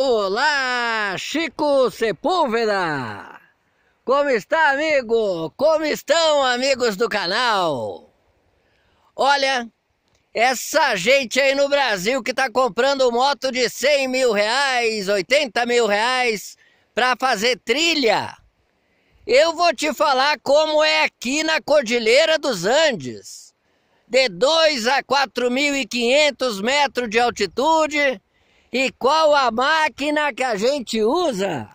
Olá, Chico Sepúlveda! Como está, amigo? Como estão, amigos do canal? Olha, essa gente aí no Brasil que está comprando moto de 100 mil reais, 80 mil reais para fazer trilha. Eu vou te falar como é aqui na Cordilheira dos Andes. De 2 a 4.500 metros de altitude, e qual a máquina que a gente usa?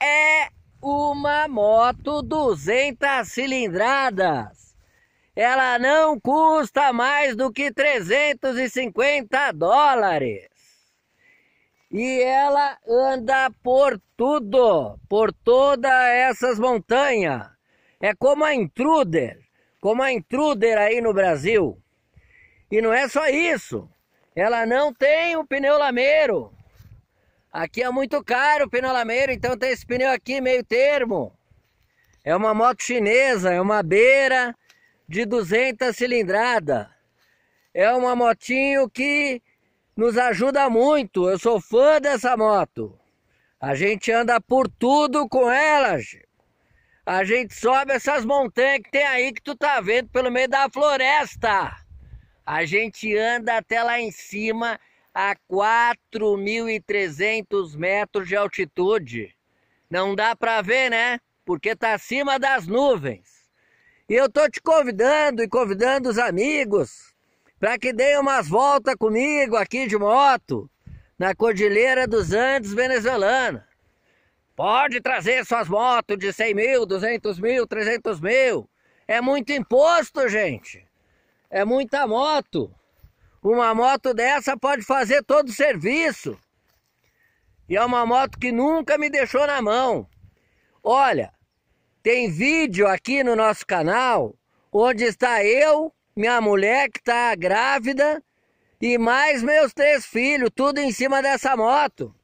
É uma moto 200 cilindradas. Ela não custa mais do que 350 dólares. E ela anda por tudo, por todas essas montanhas. É como a Intruder, como a Intruder aí no Brasil. E não é só isso. Ela não tem o pneu lameiro. Aqui é muito caro o pneu lameiro, então tem esse pneu aqui meio termo. É uma moto chinesa, é uma beira de 200 cilindrada. É uma motinho que nos ajuda muito. Eu sou fã dessa moto. A gente anda por tudo com ela. A gente sobe essas montanhas que tem aí que tu tá vendo pelo meio da floresta. A gente anda até lá em cima a 4.300 metros de altitude. Não dá para ver, né? Porque tá acima das nuvens. E eu tô te convidando e convidando os amigos para que deem umas voltas comigo aqui de moto na Cordilheira dos Andes venezuelana. Pode trazer suas motos de 100 mil, 200 mil, 300 mil. É muito imposto, gente. É muita moto. Uma moto dessa pode fazer todo o serviço. E é uma moto que nunca me deixou na mão. Olha, tem vídeo aqui no nosso canal onde está eu, minha mulher que está grávida e mais meus três filhos, tudo em cima dessa moto.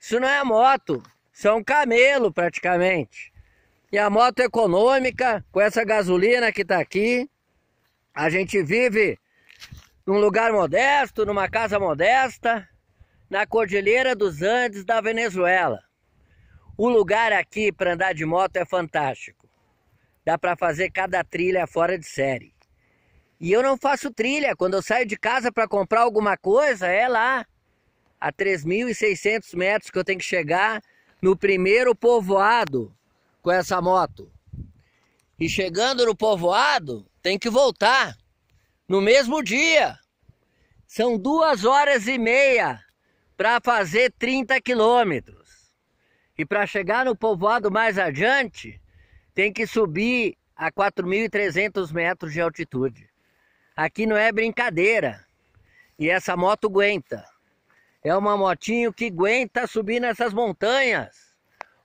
Isso não é moto, isso é um camelo praticamente. E a moto econômica, com essa gasolina que está aqui, a gente vive num lugar modesto, numa casa modesta, na Cordilheira dos Andes da Venezuela. O lugar aqui para andar de moto é fantástico. Dá para fazer cada trilha fora de série. E eu não faço trilha. Quando eu saio de casa para comprar alguma coisa, é lá. A 3.600 metros que eu tenho que chegar no primeiro povoado com essa moto. E chegando no povoado, tem que voltar no mesmo dia. São duas horas e meia para fazer 30 quilômetros. E para chegar no povoado mais adiante, tem que subir a 4.300 metros de altitude. Aqui não é brincadeira. E essa moto aguenta. É uma motinho que aguenta subir nessas montanhas.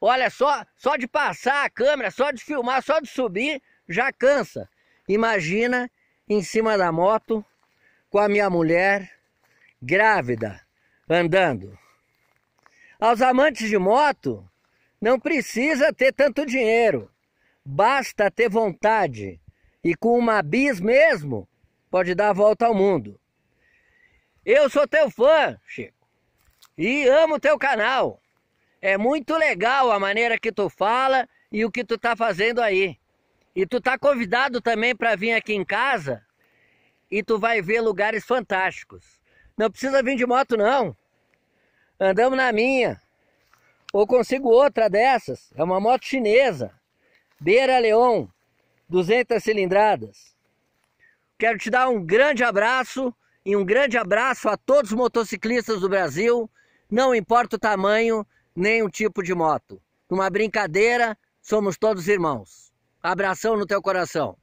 Olha, só, só de passar a câmera, só de filmar, só de subir, já cansa. Imagina em cima da moto com a minha mulher grávida andando. Aos amantes de moto, não precisa ter tanto dinheiro, basta ter vontade. E com uma bis mesmo, pode dar a volta ao mundo. Eu sou teu fã, Chico, e amo teu canal. É muito legal a maneira que tu fala e o que tu tá fazendo aí. E tu tá convidado também para vir aqui em casa e tu vai ver lugares fantásticos. Não precisa vir de moto não. Andamos na minha. Ou consigo outra dessas. É uma moto chinesa. Beira Leon, 200 cilindradas. Quero te dar um grande abraço e um grande abraço a todos os motociclistas do Brasil, não importa o tamanho, nem um tipo de moto. Numa brincadeira, somos todos irmãos. Abração no teu coração.